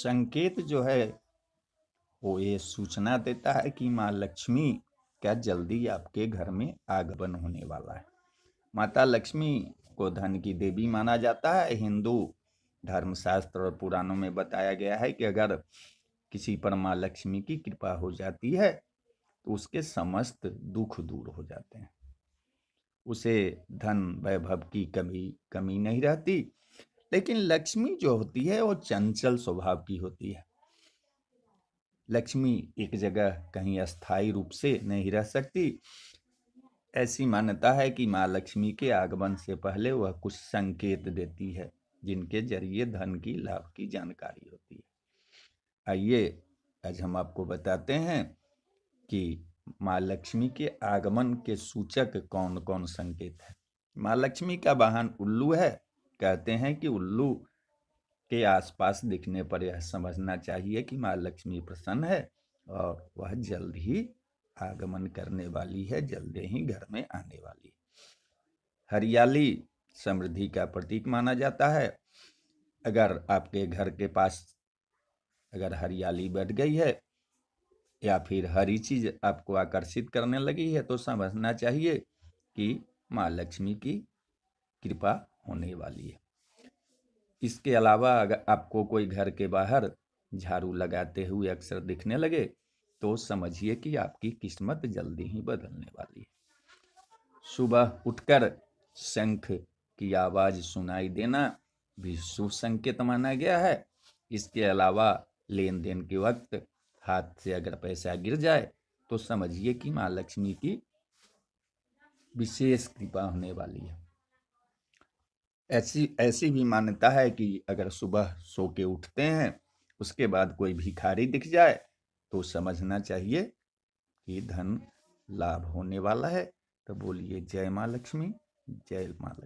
संकेत जो है वो ये सूचना देता है कि माँ लक्ष्मी क्या जल्दी आपके घर में आगमन होने वाला है माता लक्ष्मी को धन की देवी माना जाता है हिंदू धर्मशास्त्र और पुराणों में बताया गया है कि अगर किसी पर माँ लक्ष्मी की कृपा हो जाती है तो उसके समस्त दुख दूर हो जाते हैं उसे धन वैभव की कमी कमी नहीं रहती लेकिन लक्ष्मी जो होती है वो चंचल स्वभाव की होती है लक्ष्मी एक जगह कहीं अस्थाई रूप से नहीं रह सकती ऐसी मान्यता है कि माँ लक्ष्मी के आगमन से पहले वह कुछ संकेत देती है जिनके जरिए धन की लाभ की जानकारी होती है आइए आज हम आपको बताते हैं कि माँ लक्ष्मी के आगमन के सूचक कौन कौन संकेत है माँ लक्ष्मी का वाहन उल्लू है कहते हैं कि उल्लू के आसपास दिखने पर यह समझना चाहिए कि माँ लक्ष्मी प्रसन्न है और वह जल्द ही आगमन करने वाली है जल्द ही घर में आने वाली हरियाली समृद्धि का प्रतीक माना जाता है अगर आपके घर के पास अगर हरियाली बैठ गई है या फिर हरी चीज आपको आकर्षित करने लगी है तो समझना चाहिए कि माँ लक्ष्मी की कृपा होने वाली है इसके अलावा अगर आपको कोई घर के बाहर झाड़ू लगाते हुए अक्सर दिखने लगे तो समझिए कि आपकी किस्मत जल्दी ही बदलने वाली है सुबह उठकर शंख की आवाज़ सुनाई देना भी शुभ संकेत माना गया है इसके अलावा लेन देन के वक्त हाथ से अगर पैसा गिर जाए तो समझिए कि माँ लक्ष्मी की विशेष कृपा होने वाली है ऐसी ऐसी भी मान्यता है कि अगर सुबह सो के उठते हैं उसके बाद कोई भिखारी दिख जाए तो समझना चाहिए कि धन लाभ होने वाला है तो बोलिए जय माँ लक्ष्मी जय माँ लक्ष्मी